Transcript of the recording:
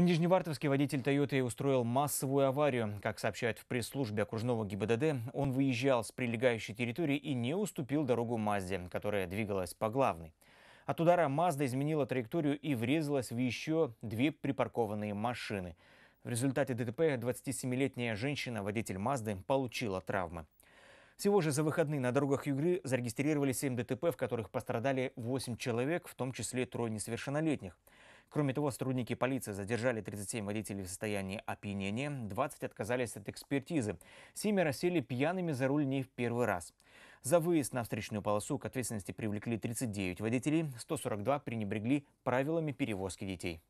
В Нижневартовске водитель Toyota устроил массовую аварию. Как сообщают в пресс-службе окружного ГИБДД, он выезжал с прилегающей территории и не уступил дорогу Мазде, которая двигалась по главной. От удара Мазда изменила траекторию и врезалась в еще две припаркованные машины. В результате ДТП 27-летняя женщина, водитель Мазды, получила травмы. Всего же за выходные на дорогах Югры зарегистрировали 7 ДТП, в которых пострадали 8 человек, в том числе трое несовершеннолетних – Кроме того, сотрудники полиции задержали 37 водителей в состоянии опьянения, 20 отказались от экспертизы. Семеро сели пьяными за руль не в первый раз. За выезд на встречную полосу к ответственности привлекли 39 водителей, 142 пренебрегли правилами перевозки детей.